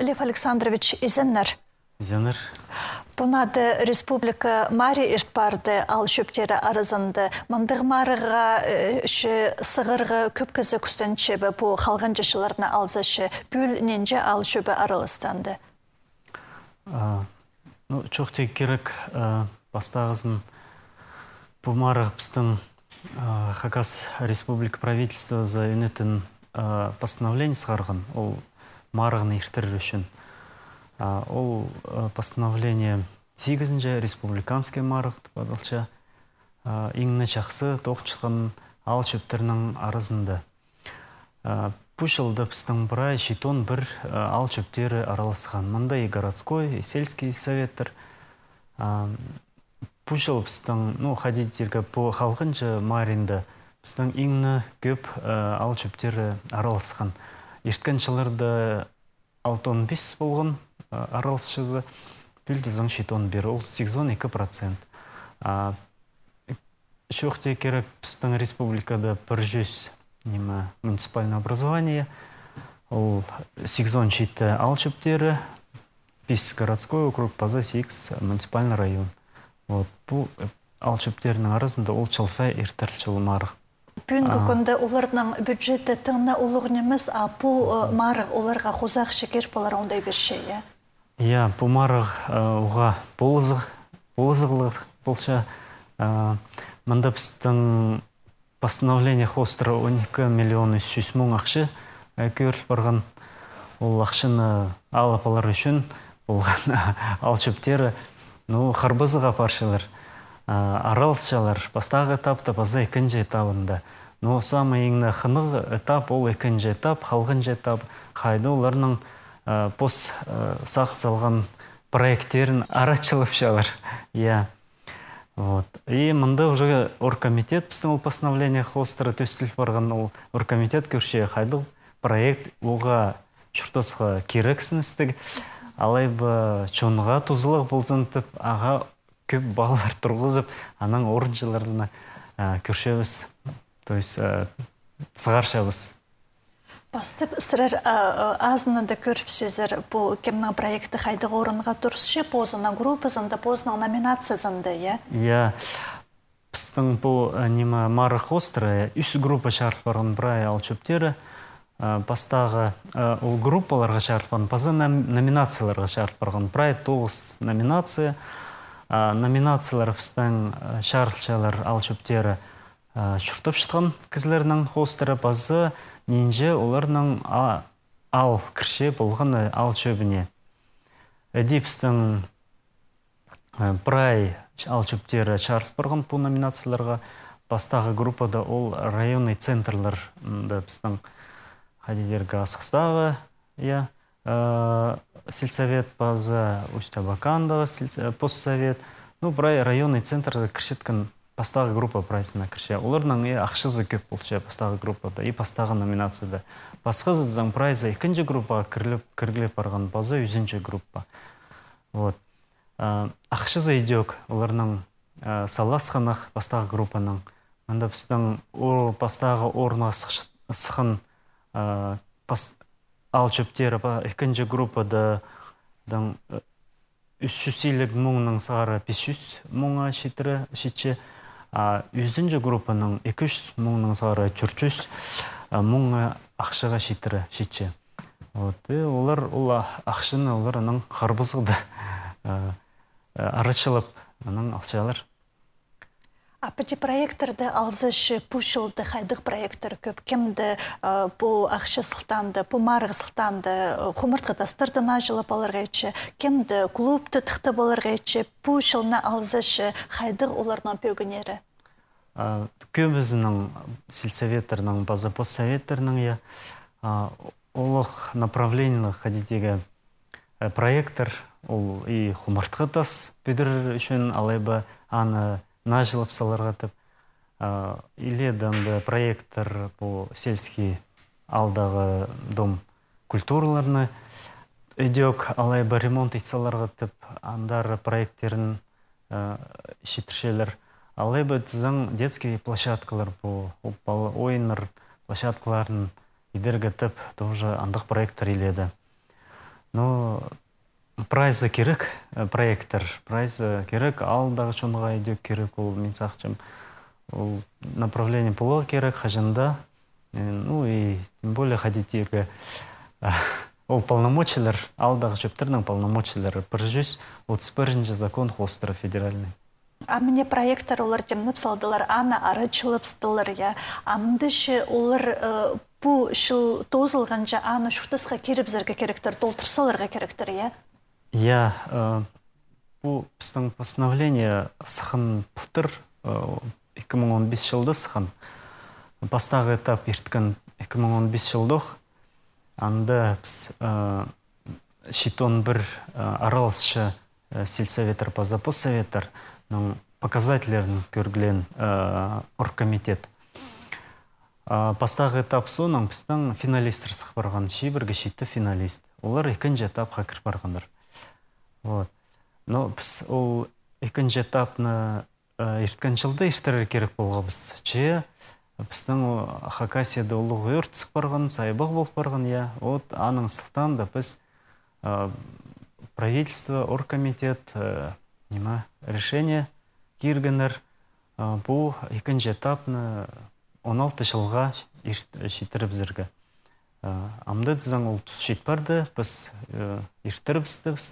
Лев Александрович Изеннер. Изеннер. Бұнады республика Мари Иртпарды ал шөптері арызынды. Мындық марыға үші сығырғы көпкізі күстін чебі бұл қалған жашыларына алзашы бүл ненже ал шөбі арылыстанды. Ну, чоқ тек керек бастағызын бұл марығы біздің Хакас республика правительства за юнетін постановление сығарған. Ол марығын ертірер үшін ол э, постановление сегізінші республиканский марық деп иңні жақсы тоқ ал шөптерінің арызында пушыл дыбыстың бұрай шитон бір э, ал чөптері араласқан Мұнда и городской и сельский советтер пушыл пістің ну ходить по халқынша маринда біздің иңні көп э, ал чөптері араласқан Ешткән чыларда 6-15 болған аралыс шызы, зон шетон бері, ол 82 процент. Шөқте керек біздің республикада бір жүз немі образование, ол 87 алчептері, 5 городской округ, паза 6 муниципальны район. Вот, бұл э, алчептерінің арасында ол чылса ертір чылымарық. Бүгінгі күнді олардың бюджеті тыңна олық а бұл э, марық оларға қозақ шекер болар ондай бір шей, е? Иә, бұл марық э, оға ұзығылығы болша, э, мұнда біздің постановление хостыра 12 миллион үсіс мұң ақшы көріп барған ол ақшыны алып алар үшін болған алчөптері ну қарбызыға паршылар аралшалар бастағы этапта база екінші этабында но самый иңне қынығы этап ол екінші этап же этап қайды оларның пост салған проекттерін арачылып арачылыпчалар иә вот и мында уже оргкомитет біздің ол постановление хостыры төстіліп барған ол оргкомитет көрші қайды проект оға чуртасқа керексін алайбы чонға тузылық болсын аға көп балалар тұрғызып анаң орыншыларына ә, көршебіз то есть ә, сығаршабыз бастап сіздер азынында көріп көріпсіздер бұл кемнің проекті қайда орынға тұрсыше позына группасында позына номинациясында иә иә біздің бұл неме марық үш группа шартпарын брай алчөптері бастағы ол группаларға шартпан пазы номинацияларға шартпарған брай тоғыз номинация Номинациялар біздің шығарылшалар ал шөптері ә, шұртып шыққан кізлерінің холстары базы ненже оларның ал кірше болған ал шөбіне эдипстің ә, брай ал шөптері шығарылып бұл номинацияларға бастағы группада ол районный центрлар біздің қайдедергі асықстағы иә Э, сельсовет база өстабакандагы э, постсовет ну бұрай районный центр э, кіршеткін пастағы группа прайсына кірше олардың е ақшызы көп ше пастағы группада и пастағы номинацияда басқа заң прайза екінші группаға кіріліп кіргілеп барған база үзінші группа вот ақшызы идек олардың ә, саласқанақ группаның мында біздің пастағы орын ал жіптер екінші группада жүз э, елік мұңның сары 500 мұңа шитірі шитче үзінші группаның екі жүз мұңның сары жүз мұңа ақшыға шетірі шитче вот э, олар ол ақшыны олар анаң арышылып э, арашылып анаң Апыте проекторды алзышы пушылды хайдық проектор көп кемді бұл ақшы сұлтанды, бұл марғы сұлтанды, құмыртқы тастырдына жылып алырға етші, кемді клубты тұқты болырға етші, пушылны алзышы хайдық оларынан пөгінері? Көмізінің сельсоветтерінің, база постсоветтерінің я, олық направленінің қадетегі э, проектор, ол и құмыртқы тас бүдір үшін алайба аны на саларға тіп, деп или бұл сельский алдағы дом культураларына алай ба ремонт етсаларға деп андар проекттерін шетіршелер алайба тізің детский площадкалар бұл ойыныр ойындар площадкаларын идергетіп тоже андық проекттер иледі но прайзы керек э, проектор прайзы керек алдағы чонға керек ол мен сақчым ол направление боло керек хажында э, ну и тем более хадитеби ол полномочилер ал дагы чөптердин бір жүз отыз бірінші закон хостро федеральный а мне проектор олар темніп салдылар ана ары иә я ше олар бұл э, шыл тозылғанша аны шуфтысқа керіп зірге керектер толтырсаларға керектер иә иә бұл э, біздің постановление сыхын былтыр екі э, мың он бес жылды сыхын бастағы этап ерткен екі мың он бес жылдық анда біз шитон э, бір аралысшы сельсоветтер по запос советернын показательдерин көргілен оргкомитет бастағы этап соның біздің финалисттер барған ши бирге финалист олар екінші этапқа кіріп барғандар вот но біз ол екінші этапны э, ерткен жылды ештірер керек болға біз. же біздің хакасияда ұлығы өрт чыгып барган болып барған, барган иә вот аныңсылтан да біз э, правительство оргкомитет э, нема решение киргендер бұл екінші этапны 16 жылға жетіріп Амды десең ол түс шетпарды, біз иртірбізді біз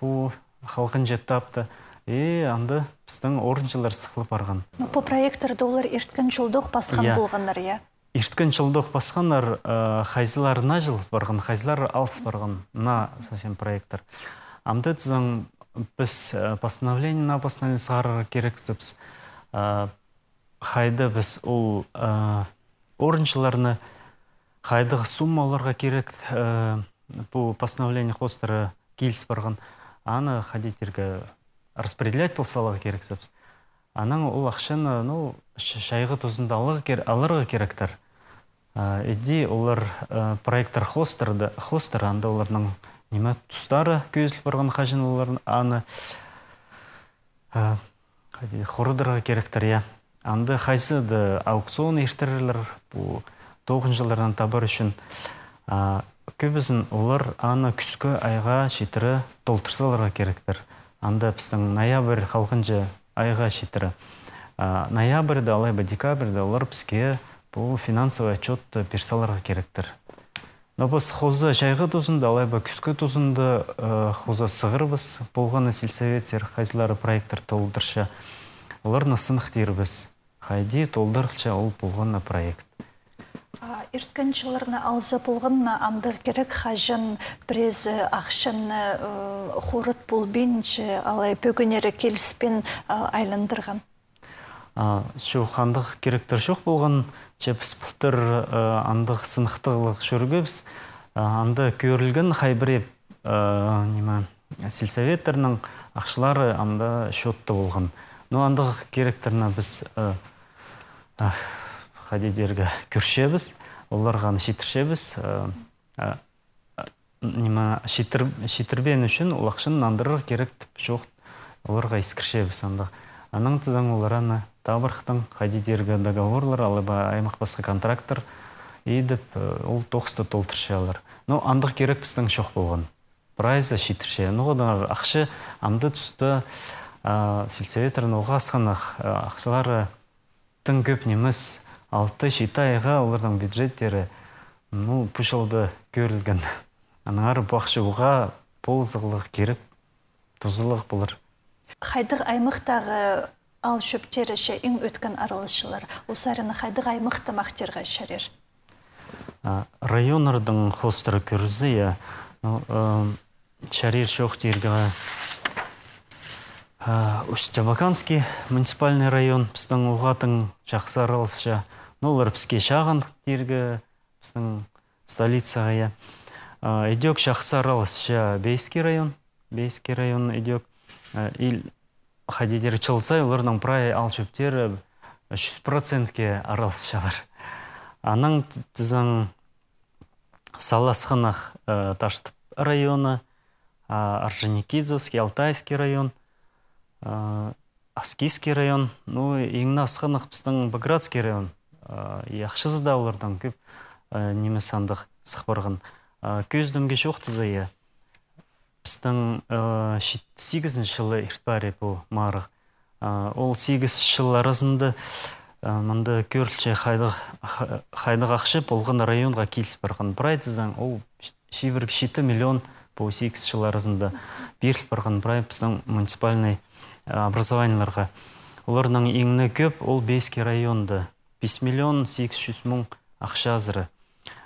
бұл халқын жеттапты и э, анда біздің орыншылар сықылып барған по проекторды олар ерткен жылдық басқан болғандар иә ерткен иә? жылдық басқандар ә, э, хайзыларына жыл барған хайзылар алыс барған на совсем проектор амды біз э, постановление на постановление керек сөпс ә, хайды біз ол ә, орыншыларына хайдығы сумма оларға керек ә, бұл постановление хостары келіс барған аны ходитерге распределять болсалығы керек сепс анан ол ақшаны ну шайғы тұзында алырғы керектір иди олар проекттер хостерда хостер анда олардың неме тұстары көзіліп барған қажын олардың аны хордырға керектір иә анда қайсы аукцион ештерерлер бұл тоғыз жылдардан табар үшін көбісін олар аны күскі айға шетірі толтырсаларға керектір анда біздің ноябрь халқынша айға шетірі ә, алай алайба декабірді олар бізге бұл финансовый отчет персаларға керектір но біз хоза жайғы тұзында алайба күшкі тұзында хоза сығырбыз болғаны сельсовет қайзылары проектор толдырша олар насынық хайди толдырша ол болғаны проект ирткенчилерне алзы ма? анда керек хажын през э, ақшын құрыт э, булбинче, алай келіспен э, айлындырған? Шу хандық керектер жоқ болған, жепіс бұлтыр андық сынықтығылық жүргебіз, анда көрілген хайбіреп неме, сельсоветтерінің ақшылары анда шотты болған. Но андық керектеріне біз қадедерге көршебіз оларға шетіршебіз э, нема шетір шетірбен үшін улакшын нандырыр керек деп жоқ оларға Аның анда анан тызаң табырқтың табырхтың хадидерге договорлар алыба аймақ басқа контрактор и деп э, ол тоқсты толтыршы алар но андық керек біздің шоқ болған прайза шитірше нұғыдар ақшы амды түсті сельсоветтерін оға асқанақ ақшылары тың көп немес алты жеті айға олардың бюджеттері ну пушылды көрілген анаңар бақшуға болзығылық керек тұзылық болыр хайдық аймақтағы ал шөптеріше ең өткен аралышылар араны хайдық аймақты мақтерға шәрер районырдың хостыры көрізі я иә. шәрер шоқ дерге Үстебаканский муниципальный район біздің оғатын жақсы аралысша Ну, олар бізге шағын тергі біздің столицаға иә идек ша Бейске район Бейске район идек ил хадидер чылсай олардың прай 100 жүз э, процентке аралысшалар аның тізің Саласқынақ э, таштып районы орджоникидзовский алтайский район э, аскийский район ну иңнасқынақ біздің багратский район Э, яхшыз да олардан көп э, неме сандық сықпырғын э, көздің кеше оқтызы е біздің сегізінші жылы иртбаре бұл марық ол сегіз жыл арасында мында көрілші хайдық ақшы болған районға келіс барған брайтызан ол шибір шиті миллион бұл сегіз жыл арасында беріліп барған брай біздің муниципальный образованиеларға олардың еңні көп ол ке районды 5 миллион 800 мың ақша азыры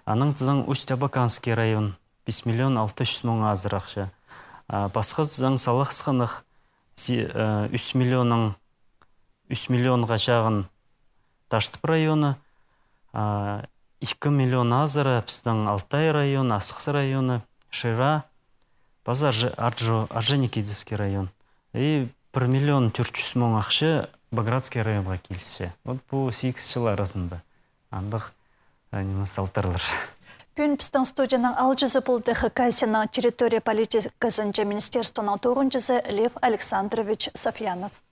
Аның тұзан Устябаканский район 5 миллион 600 мың азыр ақша басқа тызаң салақсқанық 3 ә, миллион 3 миллион ғашағын таштып районы 2 миллион азыры біздің алтай районы Асықсы районы шира базар арджо орджоникидзевский район и 1 миллион 400 жүз мың ақша Баградский районға келсе. Вот бұл 8 жыл арасында. Андық э, немес алтарлар. Күнпістің студияның алжызы болды кайсина территория политикасынча министерствоның тоғынчызы Лев Александрович Сафьянов.